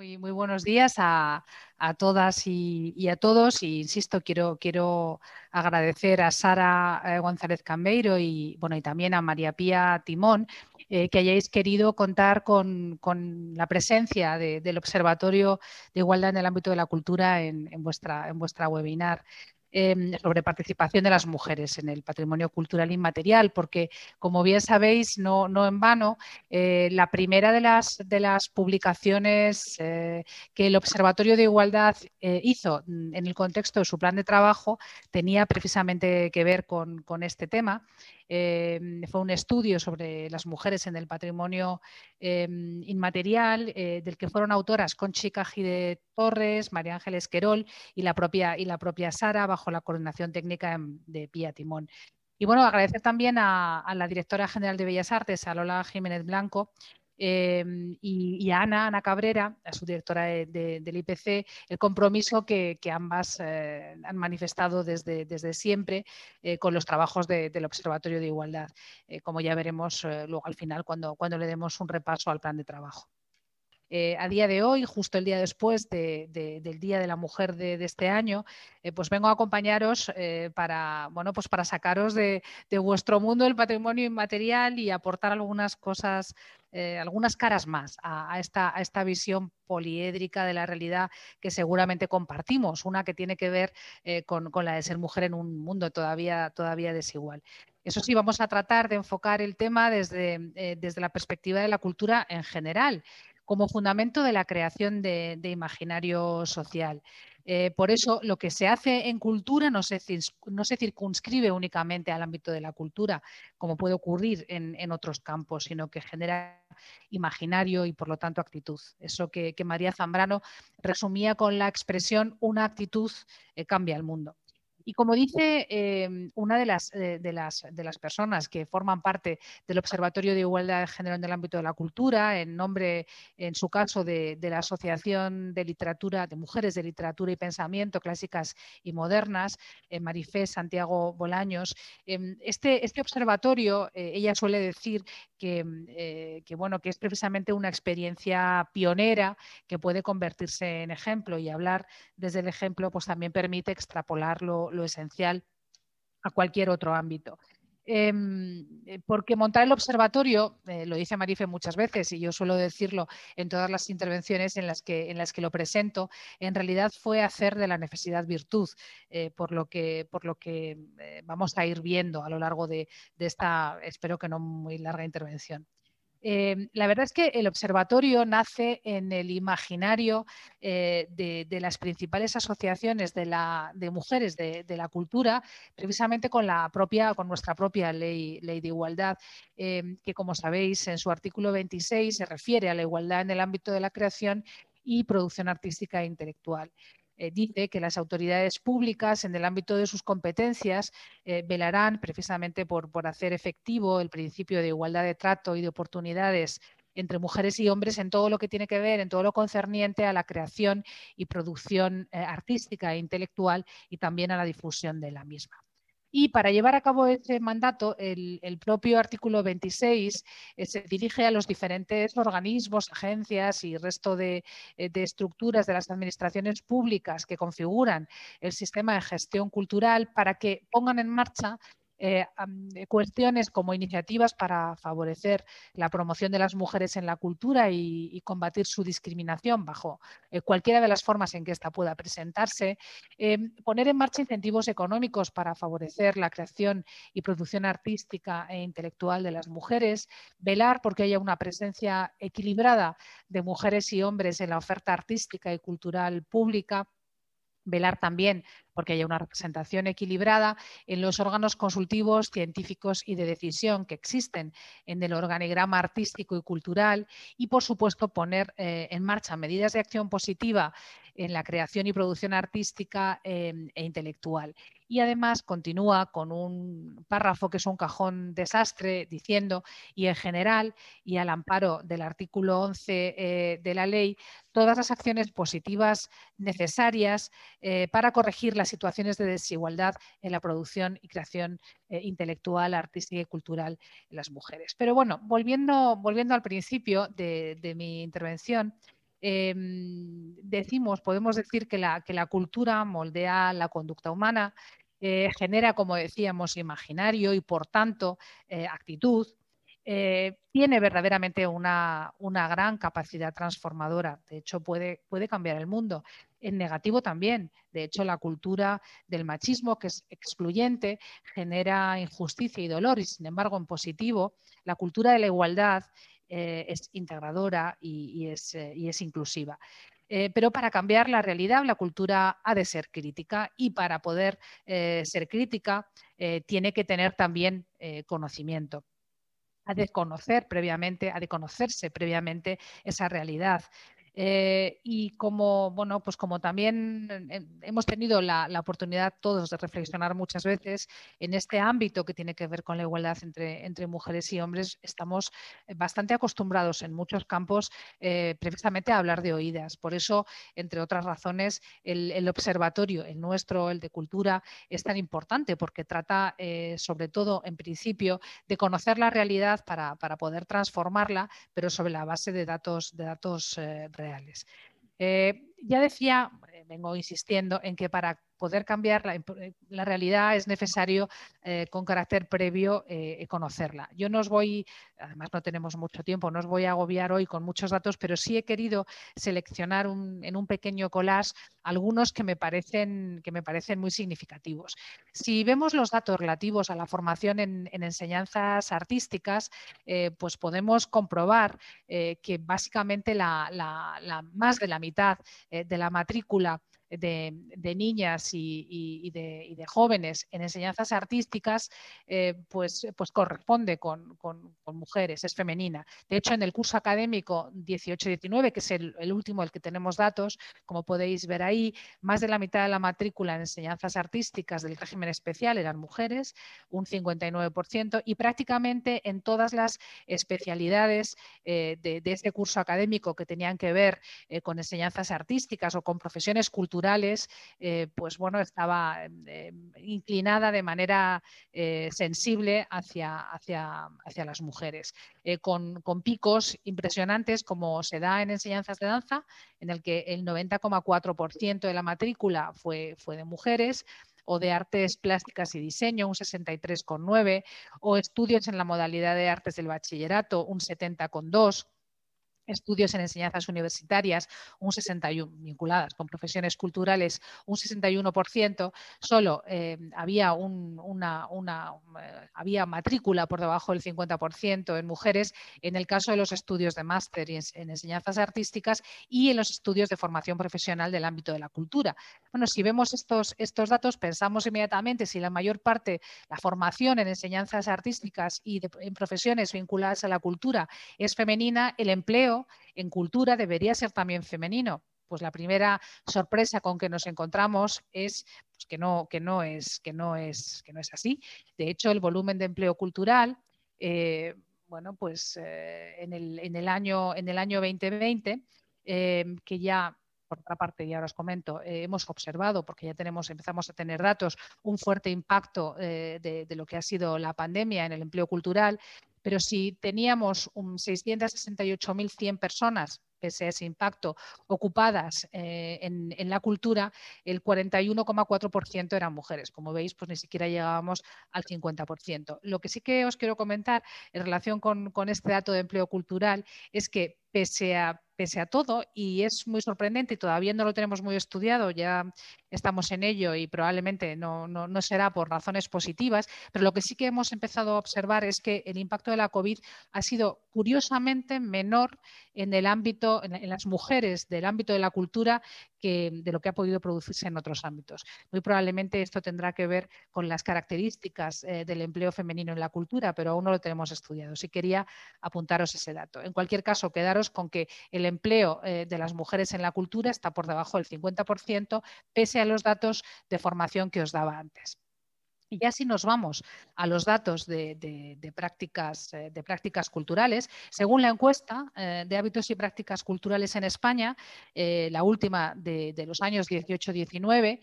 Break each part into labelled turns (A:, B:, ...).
A: Muy, buenos días a, todas y, a todos. Y insisto, quiero, quiero agradecer a Sara eh, González Cambeiro y, bueno, y también a María Pía Timón eh, que hayáis querido contar con, con la presencia del Observatorio de Igualdad en el ámbito de la cultura en, en, vuestra, en vuestra webinar. Em, sobre participación de las mujeres en el patrimonio cultural inmaterial, porque como bien sabéis, no, en vano, eh, la primera de las, de las publicaciones eh, que el Observatorio de Igualdad eh, hizo en el contexto de su plan de trabajo tenía precisamente que ver con, con este tema. Em, fue un estudio sobre las mujeres en el patrimonio em, inmaterial, eh, del que fueron autoras Conchi Gide Torres, María Ángeles Querol y la propia, y la propia Sara, bajo la coordinación técnica de Pía Timón. Y bueno, agradecer también a, a la directora general de Bellas Artes, a Lola Jiménez Blanco, Em, y, a Ana, Ana Cabrera, a su directora del IPC, el compromiso que, ambas eh, han manifestado desde, siempre eh, con los trabajos del Observatorio de Igualdad, eh, como ya veremos luego al final cuando, le demos un repaso al plan de trabajo. a día de hoy, justo el día después del Día de la Mujer de, este año, pues vengo a acompañaros para, bueno, pues para sacaros de, vuestro mundo el patrimonio inmaterial y aportar algunas cosas eh, algunas caras más a, esta, esta visión poliédrica de la realidad que seguramente compartimos, una que tiene que ver eh, con, la de ser mujer en un mundo todavía, todavía desigual. Eso sí, vamos a tratar de enfocar el tema desde, eh, desde la perspectiva de la cultura en general, como fundamento de la creación de imaginario social. Eh, por eso lo que se hace en cultura no se, circunscribe únicamente al ámbito de la cultura, como puede ocurrir en, otros campos, sino que genera imaginario y por lo tanto actitud. Eso que, María Zambrano resumía con la expresión una actitud eh, cambia el mundo. Y como dice em, una de las, eh, de, las, de las personas que forman parte del Observatorio de Igualdad de Género en el ámbito de la cultura, en nombre, en su caso, de, la Asociación de Literatura, de Mujeres de Literatura y Pensamiento Clásicas y Modernas, eh, Marifé Santiago Bolaños, em, este, este observatorio, eh, ella suele decir em, eh, que, bueno, que es precisamente una experiencia pionera que puede convertirse en ejemplo y hablar desde el ejemplo pues también permite extrapolarlo lo, esencial a cualquier otro ámbito. Em, eh, porque montar el observatorio, eh, lo dice Marife muchas veces y yo suelo decirlo en todas las intervenciones en las que, en las que lo presento, en realidad fue hacer de la necesidad virtud, eh, por lo que, por lo que vamos a ir viendo a lo largo de esta, espero que no muy larga intervención. Em, la verdad es que el observatorio nace en el imaginario eh, de, las principales asociaciones de, mujeres de, la cultura, precisamente con, con nuestra propia ley, de igualdad, em, que como sabéis en su artículo 26 se refiere a la igualdad en el ámbito de la creación y producción artística e intelectual. Eh, dice que las autoridades públicas, en el ámbito de sus competencias, eh, velarán precisamente por, hacer efectivo el principio de igualdad de trato y de oportunidades entre mujeres y hombres en todo lo que tiene que ver, en todo lo concerniente a la creación y producción eh, artística e intelectual y también a la difusión de la misma. Y para llevar a cabo ese mandato, el, propio artículo 26 eh, se dirige a los diferentes organismos, agencias y resto eh, de, estructuras de las administraciones públicas que configuran el sistema de gestión cultural para que pongan en marcha eh, eh, cuestiones como iniciativas para favorecer la promoción de las mujeres en la cultura y, combatir su discriminación bajo eh, cualquiera de las formas en que ésta pueda presentarse, em, poner en marcha incentivos económicos para favorecer la creación y producción artística e intelectual de las mujeres, velar porque haya una presencia equilibrada de mujeres y hombres en la oferta artística y cultural pública velar también porque haya una representación equilibrada en los órganos consultivos, científicos y de decisión que existen en el organigrama artístico y cultural y, por supuesto, poner eh, en marcha medidas de acción positiva en la creación y producción artística em, e intelectual y además continúa con un párrafo que es un cajón desastre diciendo y en general y al amparo del artículo 11 eh, de la ley todas las acciones positivas necesarias eh, para corregir las situaciones de desigualdad en la producción y creación eh, intelectual, artística y cultural en las mujeres. Pero bueno, volviendo, volviendo al principio de, mi intervención, em, decimos, podemos decir que la, que la, cultura moldea la conducta humana, eh, genera, como decíamos, imaginario y, por tanto, eh, actitud, eh, tiene verdaderamente una, gran capacidad transformadora. De hecho, puede, puede, cambiar el mundo. En negativo también. De hecho, la cultura del machismo, que es excluyente, genera injusticia y dolor. Y, sin embargo, en positivo, la cultura de la igualdad es integradora y, es, y es inclusiva. Eh, pero para cambiar la realidad, la cultura ha de ser crítica y para poder eh, ser crítica eh, tiene que tener también conocimiento ha de conocer previamente, ha de conocerse previamente esa realidad. Eh, y como, bueno, pues como también eh, eh, hemos tenido la, oportunidad todos de reflexionar muchas veces en este ámbito que tiene que ver con la igualdad entre, entre mujeres y hombres, estamos bastante acostumbrados en muchos campos precisamente a hablar de oídas. Por eso, entre otras razones, el, observatorio, el nuestro, el de cultura, es tan importante porque trata sobre todo, en principio, de conocer la realidad para, para, poder transformarla, pero sobre la base de datos, de datos reales. Eh, ya decía, eh, vengo insistiendo en que para poder cambiar la, realidad es necesario eh, con carácter previo eh, conocerla. Yo no os voy, además no tenemos mucho tiempo, no os voy a agobiar hoy con muchos datos, pero sí he querido seleccionar en un pequeño collage algunos que me, parecen, que me parecen muy significativos. Si vemos los datos relativos a la formación en, enseñanzas artísticas, eh, pues podemos comprobar que básicamente más de la mitad de la matrícula de, niñas y, de, jóvenes en enseñanzas artísticas, eh, pues, pues corresponde con, mujeres, es femenina. De hecho, en el curso académico 18-19, que es el, último, el que tenemos datos, como podéis ver ahí, más de la mitad de la matrícula en enseñanzas artísticas del régimen especial eran mujeres, un 59%, y prácticamente en todas las especialidades eh, de, este curso académico que tenían que ver eh, con enseñanzas artísticas o con profesiones culturales, eh, pues bueno, estaba em, em, inclinada de manera eh, sensible hacia, hacia, hacia, las mujeres, eh, con, picos impresionantes como se da en enseñanzas de danza, en el que el 90,4% de la matrícula fue, fue de mujeres o de artes plásticas y diseño, un 63,9, o estudios en la modalidad de artes del bachillerato, un 70,2 estudios en enseñanzas universitarias, un 61% vinculadas con profesiones culturales, un 61%, solo eh, había, una, eh, había matrícula por debajo del 50% en mujeres, en el caso de los estudios de máster en, enseñanzas artísticas y en los estudios de formación profesional del ámbito de la cultura. Bueno, si vemos estos, estos datos, pensamos inmediatamente si la mayor parte, la formación en enseñanzas artísticas y en profesiones vinculadas a la cultura es femenina, el empleo en cultura debería ser también femenino. Pues la primera sorpresa con que nos encontramos es pues, que, no, que, no es, que, no es, que no es así. De hecho, el volumen de empleo cultural, eh, bueno, pues eh, en, el, año, en el año 2020, eh, que ya por otra parte, ya ahora os comento, hemos observado, porque ya tenemos, empezamos a tener datos, un fuerte impacto de, de, lo que ha sido la pandemia en el empleo cultural, pero si teníamos 668.100 personas, pese a ese impacto, ocupadas eh, en, la cultura, el 41,4% eran mujeres. Como veis, pues ni siquiera llegábamos al 50%. Lo que sí que os quiero comentar en relación con este dato de empleo cultural es que pese a pese a todo y es muy sorprendente y todavía no lo tenemos muy estudiado, ya estamos en ello y probablemente no, no será por razones positivas, pero lo que sí que hemos empezado a observar es que el impacto de la COVID ha sido curiosamente menor en el ámbito, en, las mujeres del ámbito de la cultura que de lo que ha podido producirse en otros ámbitos. Muy probablemente esto tendrá que ver con las características eh, del empleo femenino en la cultura, pero aún no lo tenemos estudiado. Sí quería apuntaros ese dato. En cualquier caso, quedaros con que el empleo eh, de las mujeres en la cultura está por debajo del 50%, pese a los datos de formación que os daba antes. Y ya si nos vamos a los datos de, prácticas, eh, de prácticas, culturales, según la encuesta eh, de hábitos y prácticas culturales en España, eh, la última de, los años 18-19,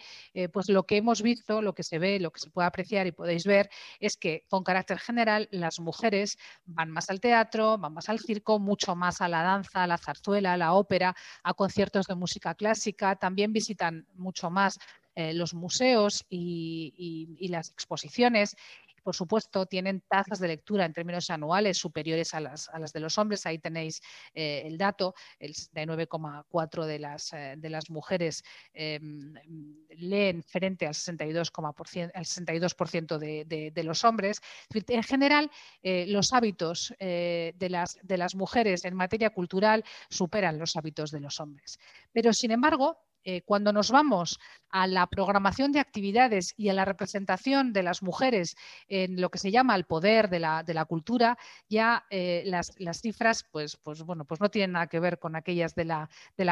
A: pues lo que hemos visto, lo que se ve, lo que se puede apreciar y podéis ver es que con carácter general las mujeres van más al teatro, van más al circo, mucho más a la danza, a la zarzuela, a la ópera, a conciertos de música clásica, también visitan mucho más eh, los museos y, las exposiciones por supuesto, tienen tasas de lectura en términos anuales superiores a las, de los hombres. Ahí tenéis eh, el dato, el 69,4% de las, eh, de las mujeres leen frente al 62%, de, los hombres. En general, los hábitos de las mujeres en materia cultural superan los hábitos de los hombres. Pero, sin embargo, eh, cuando nos vamos a la programación de actividades y a la representación de las mujeres en lo que se llama el poder de la, cultura, ya eh, las, cifras pues, pues, bueno, pues no tienen nada que ver con aquellas de la,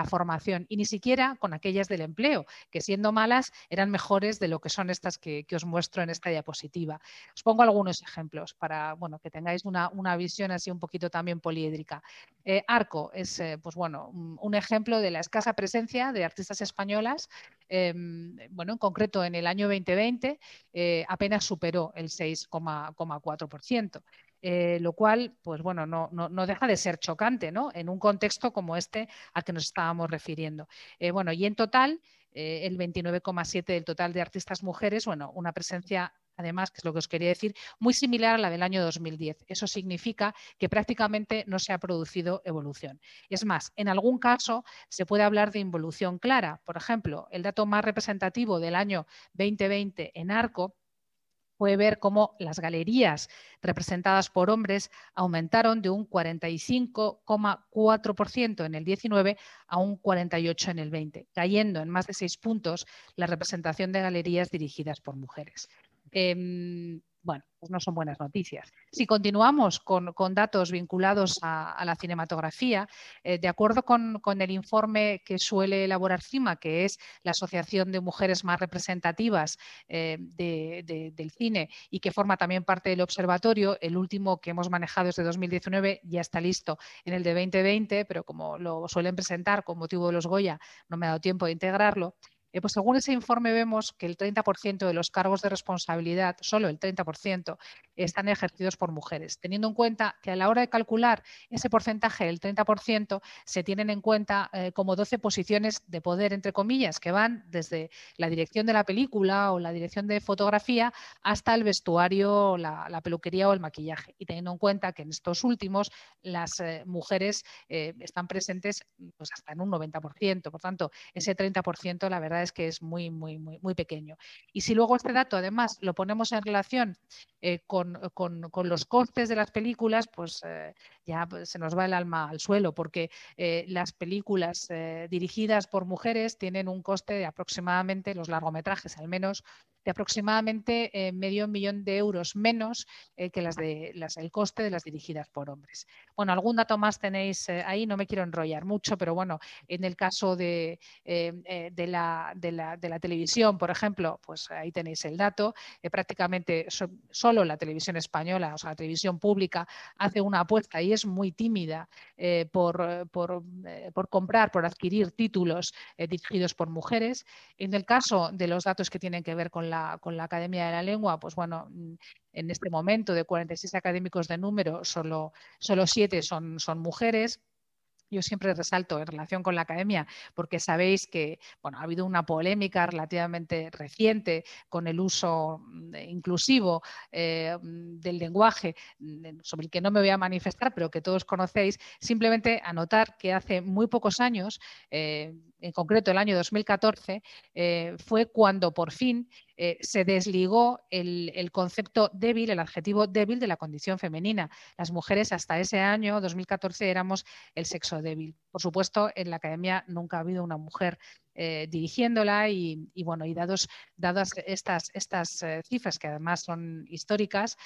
A: formación y ni siquiera con aquellas del empleo, que siendo malas eran mejores de lo que son estas que, os muestro en esta diapositiva. Os pongo algunos ejemplos para bueno, que tengáis una, visión así un poquito también poliédrica. Eh, Arco es pues bueno, un, un ejemplo de la escasa presencia de artistas españolas, em, bueno, en concreto en el año 2020, eh, apenas superó el 6,4%. Eh, lo cual, pues bueno, no, no, deja de ser chocante, ¿no? En un contexto como este al que nos estábamos refiriendo. Eh, bueno, y en total, el 29,7 del total de artistas mujeres, bueno, una presencia además, que es lo que os quería decir, muy similar a la del año 2010. Eso significa que prácticamente no se ha producido evolución. Es más, en algún caso se puede hablar de involución clara. Por ejemplo, el dato más representativo del año 2020 en ARCO puede ver cómo las galerías representadas por hombres aumentaron de un 45,4% en el 19 a un 48% en el 20, cayendo en más de seis puntos la representación de galerías dirigidas por mujeres. Em, bueno, pues no son buenas noticias. Si continuamos con, datos vinculados a, la cinematografía, eh, de acuerdo con, el informe que suele elaborar CIMA, que es la Asociación de Mujeres más representativas eh, del cine y que forma también parte del observatorio, el último que hemos manejado desde 2019 ya está listo en el de 2020, pero como lo suelen presentar con motivo de los Goya, no me ha dado tiempo de integrarlo. Eh, pues según ese informe vemos que el 30% de los cargos de responsabilidad, solo el 30%, están ejercidos por mujeres, teniendo en cuenta que a la hora de calcular ese porcentaje, el 30%, se tienen en cuenta eh, como 12 posiciones de poder, entre comillas, que van desde la dirección de la película o la dirección de fotografía hasta el vestuario, la, peluquería o el maquillaje. Y teniendo en cuenta que en estos últimos las eh, mujeres están presentes pues, hasta en un 90%. Por tanto, ese 30% la verdad es que es muy, muy, muy, pequeño. Y si luego este dato además lo ponemos en relación eh, con, los costes de las películas, pues eh, ya pues, se nos va el alma al suelo, porque eh, las películas dirigidas por mujeres tienen un coste de aproximadamente, los largometrajes al menos, de aproximadamente eh, medio millón de euros menos eh, que las de, el coste de las dirigidas por hombres. Bueno, algún dato más tenéis eh, ahí, no me quiero enrollar mucho, pero bueno, en el caso de, de, la, televisión, por ejemplo, pues ahí tenéis el dato, prácticamente solo la televisión española, o sea, la televisión pública, hace una apuesta y es muy tímida por, por, comprar, por adquirir títulos dirigidos por mujeres. En el caso de los datos que tienen que ver con la la, con la Academia de la Lengua, pues bueno, mm, en este momento de 46 académicos de número, solo, solo 7 son, son mujeres yo siempre resalto en relación con la academia, porque sabéis que bueno, ha habido una polémica relativamente reciente con el uso mm, inclusivo eh, mm, del lenguaje, sobre el que no me voy a manifestar, pero que todos conocéis. Simplemente anotar que hace muy pocos años, eh, en concreto el año 2014, eh, fue cuando por fin eh, se desligó el, concepto débil, el adjetivo débil de la condición femenina. Las mujeres hasta ese año, 2014, éramos el sexo débil. Por supuesto, en la academia nunca ha habido una mujer eh, dirigiéndola y, bueno, y dados, dadas estas, estas eh, cifras que además son históricas,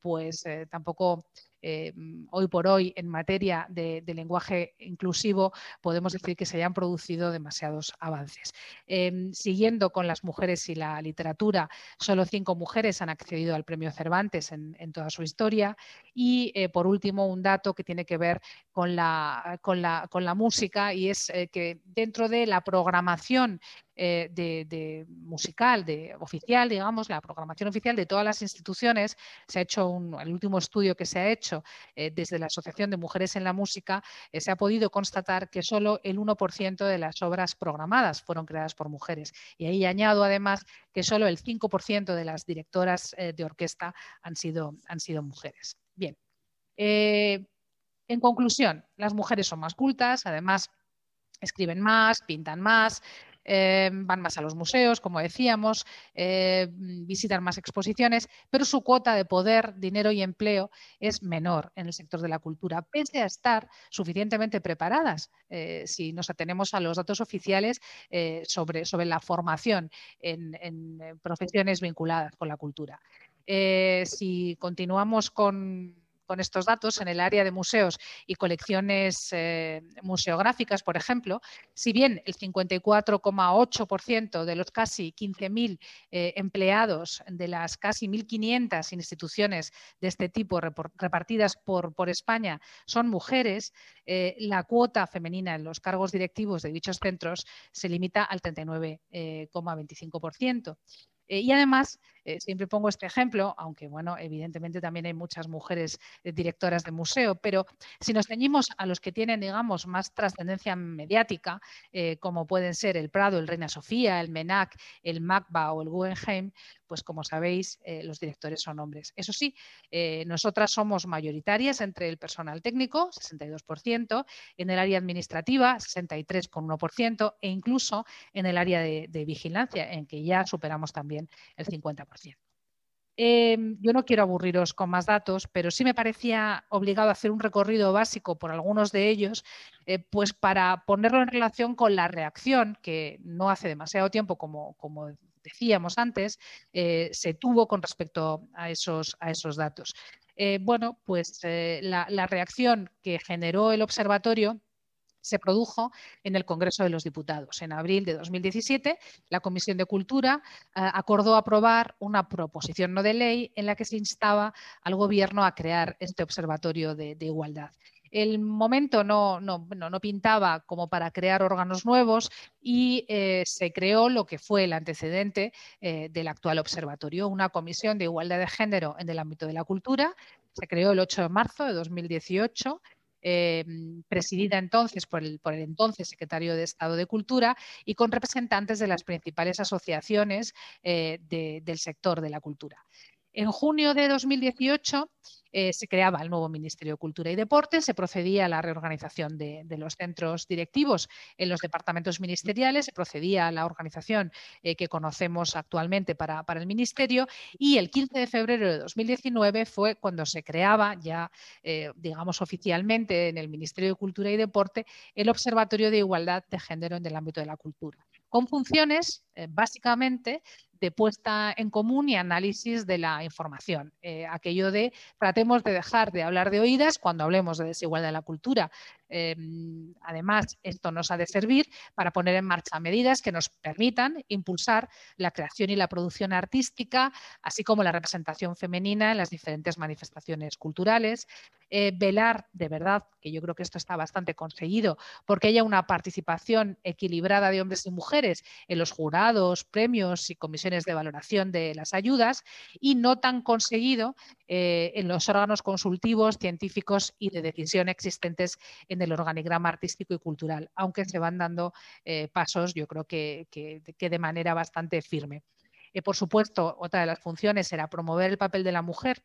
A: pues tampoco eh, mm, hoy por hoy en materia de, lenguaje inclusivo podemos decir que se hayan producido demasiados avances. Em, siguiendo con las mujeres y la literatura, solo cinco mujeres han accedido al premio Cervantes en, toda su historia. Y eh, por último, un dato que tiene que ver con la música y es eh, que dentro de la programación eh, de, musical, de oficial, digamos, la programación oficial de todas las instituciones. Se ha hecho un, el último estudio que se ha hecho eh, desde la Asociación de Mujeres en la Música, eh, se ha podido constatar que solo el 1% de las obras programadas fueron creadas por mujeres. Y ahí añado además que solo el 5% de las directoras de orquesta han sido, han sido mujeres. Bien. en conclusión, las mujeres son más cultas, además escriben más, pintan más, eh, van más a los museos, como decíamos, eh, visitan más exposiciones, pero su cuota de poder, dinero y empleo es menor en el sector de la cultura, pese a estar suficientemente preparadas, eh, si nos atenemos a los datos oficiales sobre, sobre, la formación en, profesiones vinculadas con la cultura. si continuamos con con estos datos en el área de museos y colecciones eh, museográficas, por ejemplo, si bien el 54,8% de los casi 15.000 eh, empleados de las casi 1.500 instituciones de este tipo repartidas por, España son mujeres, eh, la cuota femenina en los cargos directivos de dichos centros se limita al 39,25%. Eh, y además, eh, siempre pongo este ejemplo, aunque bueno, evidentemente también hay muchas mujeres eh, directoras de museo, pero si nos ceñimos a los que tienen, digamos, más trascendencia mediática, como pueden ser el Prado, el Reina Sofía, el MENAC, el MACBA o el Guggenheim, pues como sabéis, los directores son hombres. Eso sí, nosotras somos mayoritarias entre el personal técnico, 62%, en el área administrativa, 63,1%, e incluso en el área de vigilancia, en que ya superamos también el 50%. Em, yo no quiero aburriros con más datos, pero sí me parecía obligado a hacer un recorrido básico por algunos de ellos, eh, pues para ponerlo en relación con la reacción que no hace demasiado tiempo, como, como decíamos antes, eh, se tuvo con respecto a esos, a esos datos. Eh, bueno, pues la reacción que generó el observatorio se produjo en el Congreso de los Diputados. En abril de 2017, la Comisión de Cultura eh, acordó aprobar una proposición no de ley en la que se instaba al Gobierno a crear este Observatorio de, Igualdad el momento no, no, no, pintaba como para crear órganos nuevos y eh, se creó lo que fue el antecedente eh, del actual observatorio, una comisión de igualdad de género en el ámbito de la cultura. Se creó el 8 de marzo de 2018 Em, presidida entonces por el, entonces secretario de Estado de Cultura y con representantes de las principales asociaciones eh, del sector de la cultura. En junio de 2018, eh, se creaba el nuevo Ministerio de Cultura y Deporte, se procedía a la reorganización de, los centros directivos en los departamentos ministeriales, se procedía a la organización eh, que conocemos actualmente para, el Ministerio y el 15 de febrero de 2019 fue cuando se creaba ya, eh, digamos, oficialmente en el Ministerio de Cultura y Deporte el Observatorio de Igualdad de Género en el ámbito de la cultura con funciones básicamente de puesta en común y análisis de la información. Eh, aquello de tratemos de dejar de hablar de oídas cuando hablemos de desigualdad de la cultura. Em, además, esto nos ha de servir para poner en marcha medidas que nos permitan impulsar la creación y la producción artística, así como la representación femenina en las diferentes manifestaciones culturales, eh, velar de verdad, que yo creo que esto está bastante conseguido, porque haya una participación equilibrada de hombres y mujeres en los jurados, premios y comisiones de valoración de las ayudas y no tan conseguido eh, en los órganos consultivos, científicos y de decisión existentes en el del organigrama artístico y cultural, aunque se van dando eh, pasos, yo creo que, de manera bastante firme. Eh, por supuesto, otra de las funciones era promover el papel de la mujer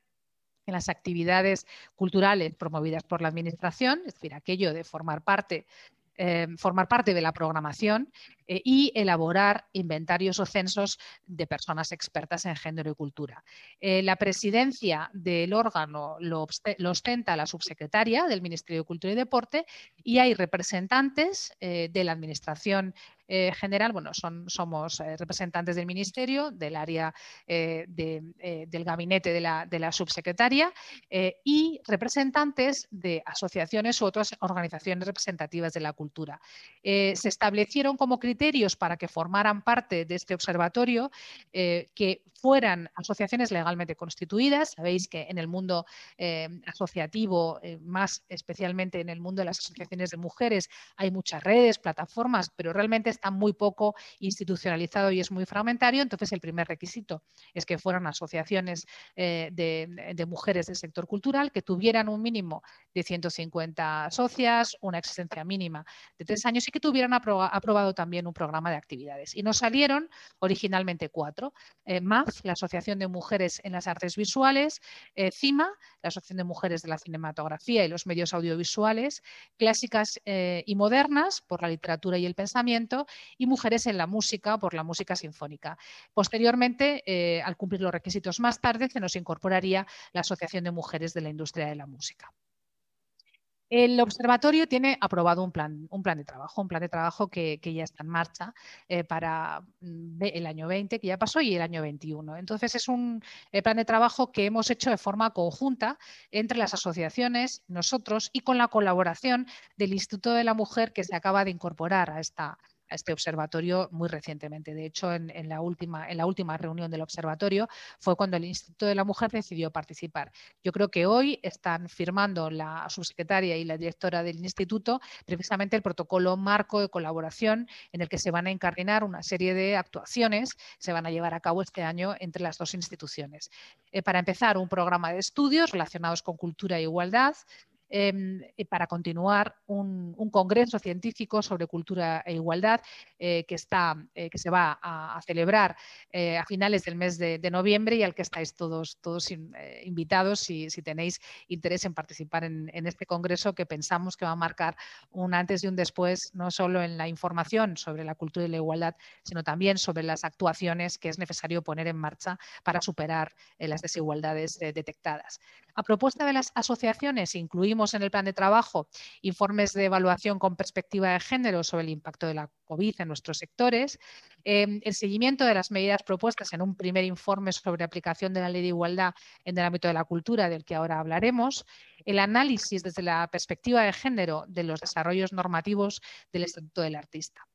A: en las actividades culturales promovidas por la Administración, es decir, aquello de formar parte eh, formar parte de la programación eh, y elaborar inventarios o censos de personas expertas en género y cultura. Eh, la presidencia del órgano lo, lo, ostenta la subsecretaria del Ministerio de Cultura y Deporte y hay representantes de la Administración eh, general, bueno, son, somos eh, representantes del Ministerio, del área eh, del gabinete de la, de la subsecretaria y representantes de asociaciones u otras organizaciones representativas de la cultura. se establecieron como criterios para que formaran parte de este observatorio que fueran asociaciones legalmente constituidas. Sabéis que en el mundo asociativo, más especialmente en el mundo de las asociaciones de mujeres, hay muchas redes, plataformas, pero realmente está muy poco institucionalizado y es muy fragmentario. Entonces, el primer requisito es que fueran asociaciones eh, de, mujeres del sector cultural que tuvieran un mínimo de 150 socias, una existencia mínima de tres años y que tuvieran aprobado también un programa de actividades. Y nos salieron originalmente cuatro. Eh, MAF, la Asociación de Mujeres en las Artes Visuales, eh, CIMA, la Asociación de Mujeres de la Cinematografía y los Medios Audiovisuales, Clásicas y Modernas, por la literatura y el pensamiento, y mujeres en la música por la música sinfónica. Posteriormente, eh, al cumplir los requisitos más tarde, se nos incorporaría la Asociación de Mujeres de la Industria de la Música. El observatorio tiene aprobado un plan, un plan de trabajo, un plan de trabajo que, ya está en marcha eh, para mm, el año 20, que ya pasó, y el año 21. Entonces, es un eh, plan de trabajo que hemos hecho de forma conjunta entre las asociaciones, nosotros y con la colaboración del Instituto de la Mujer que se acaba de incorporar a esta, a este observatorio muy recientemente. De hecho, en, la última, en la última reunión del observatorio fue cuando el Instituto de la Mujer decidió participar. Yo creo que hoy están firmando la subsecretaria y la directora del instituto precisamente el protocolo marco de colaboración en el que se van a encarnar una serie de actuaciones que se van a llevar a cabo este año entre las dos instituciones. Eh, para empezar, un programa de estudios relacionados con cultura e igualdad Em, eh, para continuar un, congreso científico sobre cultura e igualdad eh, que, está, eh, que se va a, celebrar a finales del mes de, noviembre y al que estáis todos, todos invitados si, tenéis interés en participar en, en, este congreso que pensamos que va a marcar un antes y un después, no solo en la información sobre la cultura y la igualdad, sino también sobre las actuaciones que es necesario poner en marcha para superar las desigualdades detectadas. A propuesta de las asociaciones, incluimos en el plan de trabajo informes de evaluación con perspectiva de género sobre el impacto de la COVID en nuestros sectores, em, el seguimiento de las medidas propuestas en un primer informe sobre aplicación de la ley de igualdad en el ámbito de la cultura, del que ahora hablaremos, el análisis desde la perspectiva de género de los desarrollos normativos del Estatuto del Artista.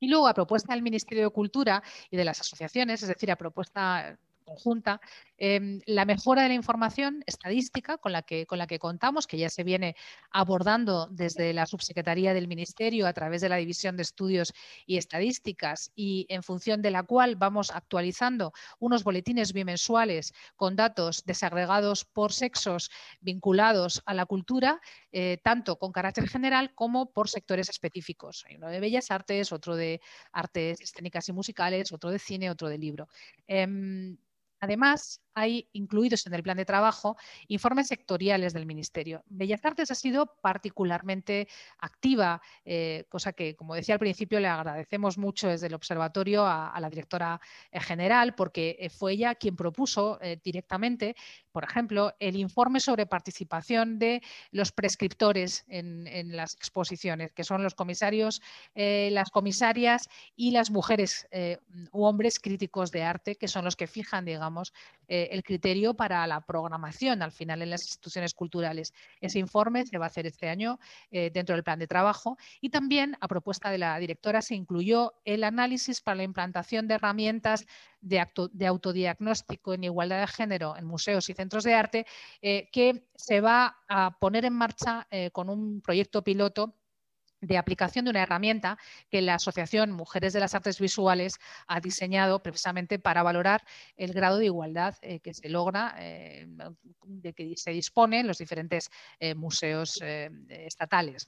A: Y luego, a propuesta del Ministerio de Cultura y de las asociaciones, es decir, a propuesta conjunta, em, la mejora de la información estadística con la, que, con la que contamos, que ya se viene abordando desde la subsecretaría del Ministerio a través de la División de Estudios y Estadísticas y en función de la cual vamos actualizando unos boletines bimensuales con datos desagregados por sexos vinculados a la cultura, eh, tanto con carácter general como por sectores específicos. Hay uno de bellas artes, otro de artes escénicas y musicales, otro de cine, otro de libro. Em, Además, hay incluidos en el plan de trabajo informes sectoriales del Ministerio. Bellas Artes ha sido particularmente activa, eh, cosa que, como decía al principio, le agradecemos mucho desde el Observatorio a, la directora eh, general, porque eh, fue ella quien propuso directamente, por ejemplo, el informe sobre participación de los prescriptores en, las exposiciones, que son los comisarios, las comisarias y las mujeres u hombres críticos de arte, que son los que fijan, digamos, eh, el criterio para la programación al final en las instituciones culturales. Ese informe se va a hacer este año eh, dentro del plan de trabajo y también, a propuesta de la directora, se incluyó el análisis para la implantación de herramientas de, de autodiagnóstico en igualdad de género en museos y centros de arte, eh, que se va a poner en marcha con un proyecto piloto de aplicación de una herramienta que la Asociación Mujeres de las Artes Visuales ha diseñado precisamente para valorar el grado de igualdad eh, que se logra, eh, de que se dispone en los diferentes eh, museos estatales.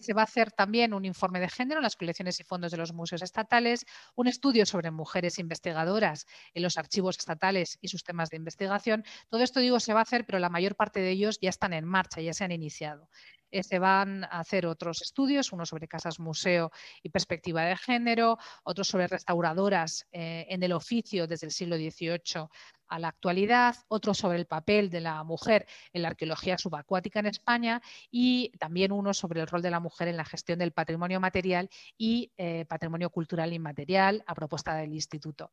A: se va a hacer también un informe de género en las colecciones y fondos de los museos estatales, un estudio sobre mujeres investigadoras en los archivos estatales y sus temas de investigación. Todo esto, digo, se va a hacer, pero la mayor parte de ellos ya están en marcha, ya se han iniciado. Eh, se van a hacer otros estudios, uno sobre casas museo y perspectiva de género, otro sobre restauradoras eh, en el oficio desde el siglo XVIII a la actualidad, otro sobre el papel de la mujer en la arqueología subacuática en España y también uno sobre el rol de la mujer en la gestión del patrimonio material y eh, patrimonio cultural inmaterial a propuesta del instituto.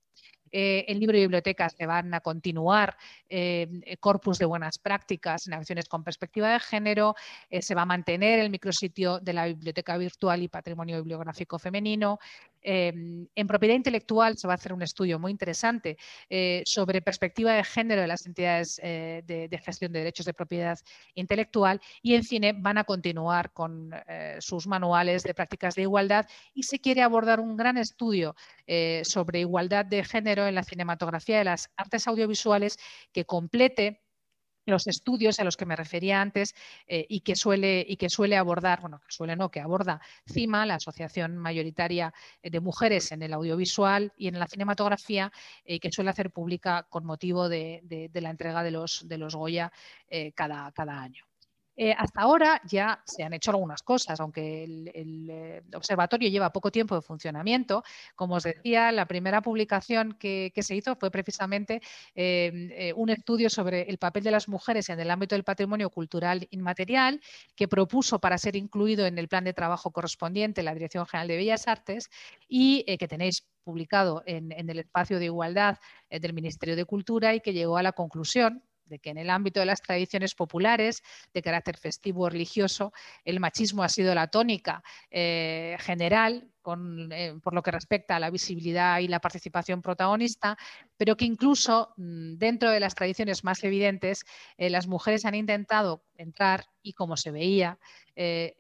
A: El eh, libro y bibliotecas se van a continuar eh, corpus de buenas prácticas en acciones con perspectiva de género, se va a mantener el micrositio de la biblioteca virtual y patrimonio bibliográfico femenino, Em, en propiedad intelectual se va a hacer un estudio muy interesante eh, sobre perspectiva de género de las entidades eh, de, de, gestión de derechos de propiedad intelectual y en cine van a continuar con eh, sus manuales de prácticas de igualdad y se quiere abordar un gran estudio sobre igualdad de género en la cinematografía de las artes audiovisuales que complete los estudios a los que me refería antes eh, y, que suele, y que suele abordar, bueno, que suele no, que aborda CIMA, la Asociación Mayoritaria eh, de Mujeres en el Audiovisual y en la Cinematografía, y eh, que suele hacer pública con motivo de, la entrega de los, de los Goya cada año. Eh, hasta ahora ya se han hecho algunas cosas, aunque el, eh, observatorio lleva poco tiempo de funcionamiento. Como os decía, la primera publicación que, se hizo fue precisamente em, eh, un estudio sobre el papel de las mujeres en el ámbito del patrimonio cultural inmaterial, que propuso para ser incluido en el plan de trabajo correspondiente la Dirección General de Bellas Artes y que tenéis publicado en, el espacio de igualdad del Ministerio de Cultura y que llegó a la conclusión de que en el ámbito de las tradiciones populares de carácter festivo o religioso, el machismo ha sido la tónica eh, general eh, por lo que respecta a la visibilidad y la participación protagonista, pero que incluso mm, dentro de las tradiciones más evidentes, eh, las mujeres han intentado entrar y como se veía,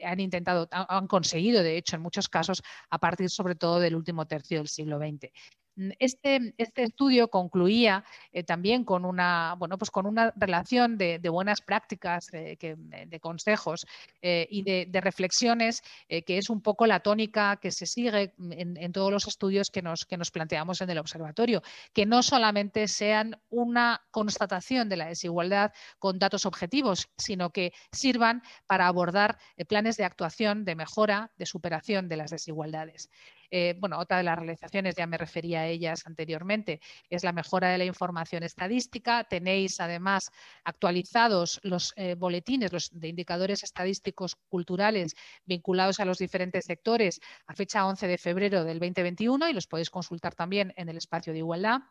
A: han intentado, han conseguido, de hecho, en muchos casos, a partir sobre todo del último tercio del siglo XX. Mm, este, este, estudio concluía eh, también con una, bueno, pues con una relación de, buenas prácticas, eh, eh, de consejos y de, reflexiones, que es un poco la tónica que se sigue mm, en, todos los estudios que nos planteamos en el observatorio, que no solamente sean una constatación de la desigualdad con datos objetivos, sino que sirvan para abordar planes de actuación de mejora, de superación de las desigualdades. Eh, bueno, otra de las realizaciones, ya me refería a ellas anteriormente, es la mejora de la información estadística. Tenéis además actualizados los eh, boletines de indicadores estadísticos culturales vinculados a los diferentes sectores a fecha 11 de febrero del 2021 y los podéis consultar también en el espacio de igualdad.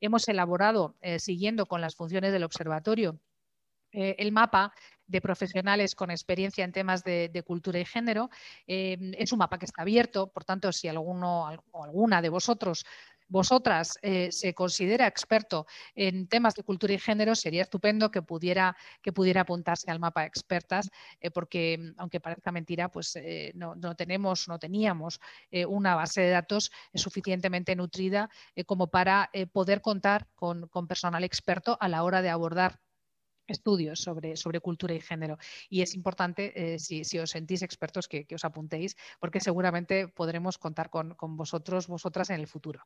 A: Hemos elaborado, eh, siguiendo con las funciones del observatorio, el mapa de profesionales con experiencia en temas de, cultura y género. Eh, es un mapa que está abierto, por tanto, si alguno o alguna de vosotros vosotras eh, se considera experto en temas de cultura y género, sería estupendo que pudiera, que pudiera apuntarse al mapa expertas, eh, porque aunque parezca mentira, pues no, tenemos, no teníamos una base de datos suficientemente nutrida como para poder contar con personal experto a la hora de abordar estudios sobre, sobre cultura y género. Y es importante, eh, si, os sentís expertos, que, os apuntéis, porque seguramente podremos contar con, vosotros, vosotras en el futuro.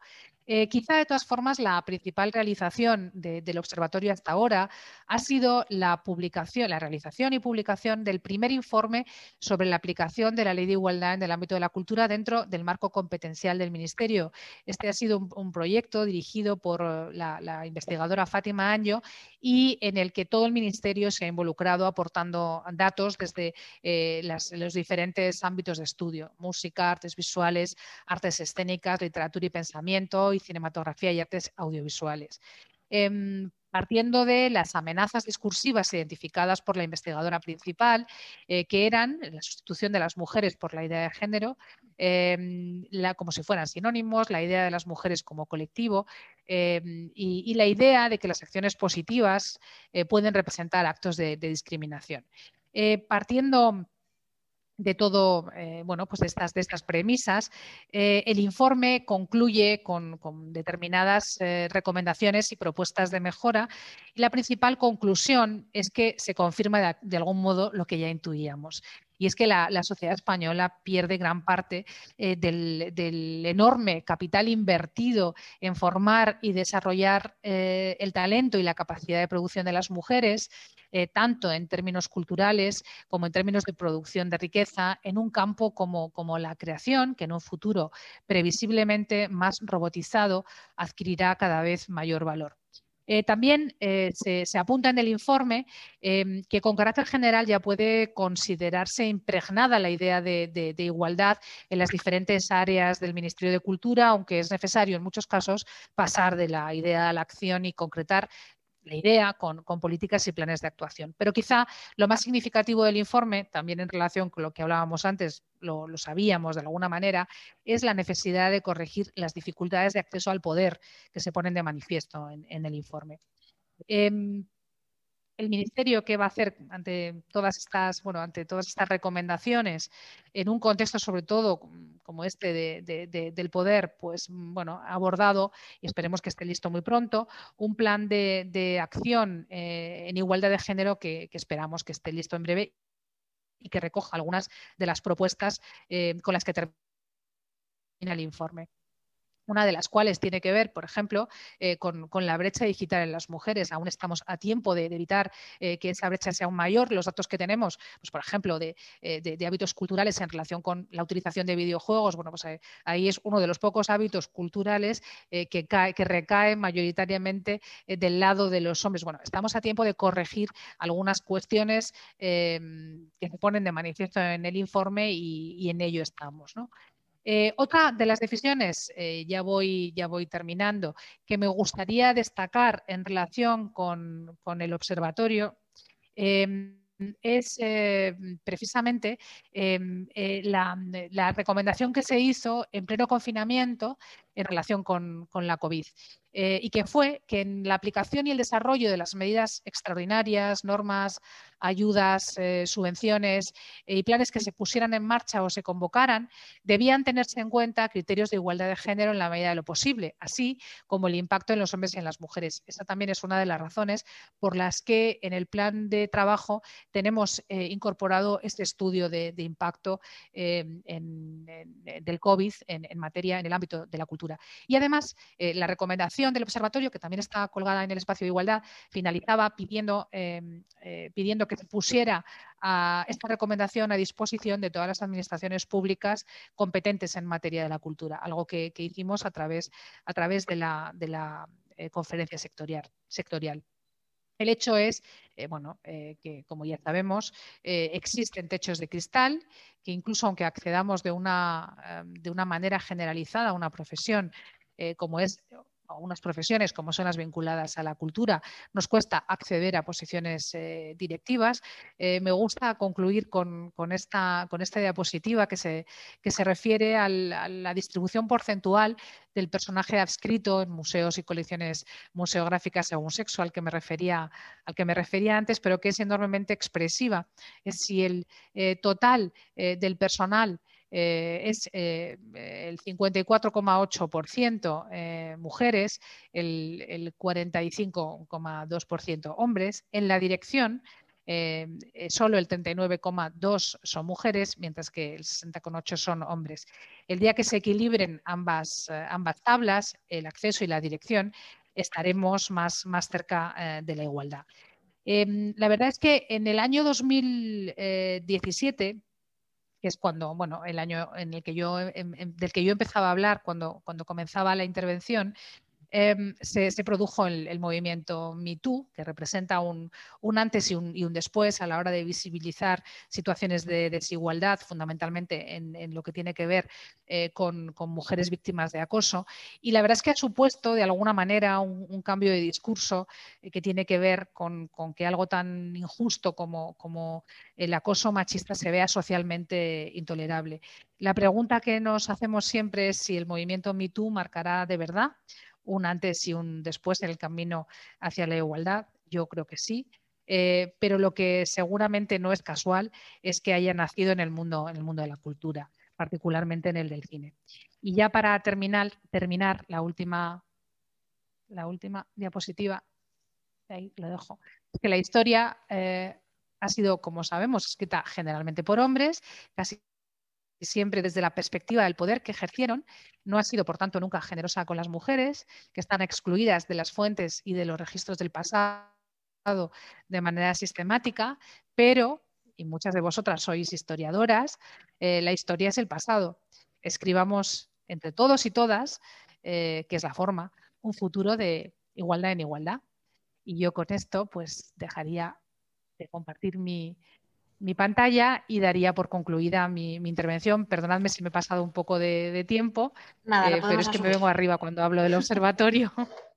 A: Eh, quizá de todas formas la principal realización del observatorio hasta ahora ha sido la publicación, la realización y publicación del primer informe sobre la aplicación de la ley de igualdad en el ámbito de la cultura dentro del marco competencial del Ministerio. Este ha sido un, proyecto dirigido por eh, la, la investigadora Fátima Año y en el que todo el Ministerio se ha involucrado aportando datos desde eh, los diferentes ámbitos de estudio, música, artes visuales, artes escénicas, literatura y pensamiento, y cinematografía y artes audiovisuales. Em, partiendo de las amenazas discursivas identificadas por la investigadora principal, eh, que eran la sustitución de las mujeres por la idea de género, em, como si fueran sinónimos, la idea de las mujeres como colectivo, Em, y, la idea de que las acciones positivas eh, pueden representar actos de, discriminación. Eh, partiendo de todo, eh, bueno, pues de estas, premisas, el informe concluye con, determinadas recomendaciones y propuestas de mejora y la principal conclusión es que se confirma de, algún modo lo que ya intuíamos, y es que la, sociedad española pierde gran parte eh, del, enorme capital invertido en formar y desarrollar eh, el talento y la capacidad de producción de las mujeres, eh, tanto en términos culturales como en términos de producción de riqueza, en un campo como la creación, que en un futuro previsiblemente más robotizado adquirirá cada vez mayor valor. Eh, también eh, se, apunta en el informe em, que con carácter general ya puede considerarse impregnada la idea de, igualdad en las diferentes áreas del Ministerio de Cultura, aunque es necesario en muchos casos pasar de la idea a la acción y concretar la idea con, políticas y planes de actuación. Pero quizá lo más significativo del informe, también en relación con lo que hablábamos antes, lo, sabíamos de alguna manera, es la necesidad de corregir las dificultades de acceso al poder que se ponen de manifiesto en, el informe. Em, el ministerio que va a hacer ante todas estas, bueno, ante todas estas recomendaciones en un contexto sobre todo mm, como este de, del poder, pues mm, bueno, abordado y esperemos que esté listo muy pronto, un plan de, acción eh, en igualdad de género que, esperamos que esté listo en breve y que recoja algunas de las propuestas eh, con las que termina el informe una de las cuales tiene que ver, por ejemplo, eh, con, la brecha digital en las mujeres. Aún estamos a tiempo de, evitar eh, que esa brecha sea aún mayor. Los datos que tenemos, pues, por ejemplo, de, eh, hábitos culturales en relación con la utilización de videojuegos, bueno, pues ahí es uno de los pocos hábitos culturales que, que recae mayoritariamente del lado de los hombres. Bueno, estamos a tiempo de corregir algunas cuestiones que se ponen de manifiesto en el informe y, y en ello estamos. ¿no? Eh, otra de las decisiones, eh, ya, voy, ya voy terminando, que me gustaría destacar en relación con, el observatorio em, es eh, precisamente em, la, recomendación que se hizo en pleno confinamiento en relación con, la COVID. Eh, y que fue que en la aplicación y el desarrollo de las medidas extraordinarias, normas, ayudas, eh, subvenciones eh, y planes que se pusieran en marcha o se convocaran, debían tenerse en cuenta criterios de igualdad de género en la medida de lo posible, así como el impacto en los hombres y en las mujeres. Esa también es una de las razones por las que en el plan de trabajo tenemos incorporado este estudio de, impacto del COVID en materia, en el ámbito de la cultura y además, eh, la recomendación del observatorio, que también está colgada en el espacio de igualdad, finalizaba pidiendo, em, eh, pidiendo que se pusiera esta recomendación a disposición de todas las administraciones públicas competentes en materia de la cultura, algo que, hicimos a través, a través de la, de la eh, conferencia sectorial. El hecho es eh, bueno, eh, que como ya sabemos, eh, existen techos de cristal, que incluso aunque accedamos de una, de una manera generalizada a una profesión, como es a unas profesiones como son las vinculadas a la cultura, nos cuesta acceder a posiciones eh, directivas. Eh, me gusta concluir con, esta, con esta diapositiva que se, que se refiere a la distribución porcentual del personaje adscrito en museos y colecciones museográficas según sexo, al que me refería, al que me refería antes, pero que es enormemente expresiva. Es si el eh, total del personal eh, es eh, el 54,8% eh, mujeres, el, 45,2% hombres. En la dirección, solo el 39,2% son mujeres, mientras que el 60,8% son hombres. El día que se equilibren ambas, ambas tablas, el acceso y la dirección, estaremos más, más cerca de la igualdad. Em, la verdad es que en el año 2017 que es cuando, bueno, el año en el que yo, em, em, del que yo empezaba a hablar, cuando, cuando comenzaba la intervención, Em, se, produjo el, movimiento MeToo, que representa un, antes y un, después a la hora de visibilizar situaciones de desigualdad, fundamentalmente en, lo que tiene que ver eh, con, mujeres víctimas de acoso. Y la verdad es que ha supuesto, de alguna manera, un, cambio de discurso eh, que tiene que ver con, que algo tan injusto como, el acoso machista se vea socialmente intolerable. La pregunta que nos hacemos siempre es si el movimiento MeToo marcará de verdad un antes y un después en el camino hacia la igualdad? Yo creo que sí. Eh, pero lo que seguramente no es casual es que haya nacido en el mundo, en el mundo de la cultura, particularmente en el del cine. Y ya para terminar, terminar la última, la última diapositiva, ahí lo dejo, que la historia eh, ha sido, como sabemos, escrita generalmente por hombres, casi siempre desde la perspectiva del poder que ejercieron, no ha sido, por tanto, nunca generosa con las mujeres, que están excluidas de las fuentes y de los registros del pasado de manera sistemática, pero, y muchas de vosotras sois historiadoras, eh, la historia es el pasado. Escribamos entre todos y todas, eh, que es la forma, un futuro de igualdad en igualdad. Y yo con esto pues dejaría de compartir mi, mi pantalla y daría por concluida mi, intervención. Perdonadme si me he pasado un poco de, tiempo, eh, pero es que me vengo arriba cuando hablo del observatorio.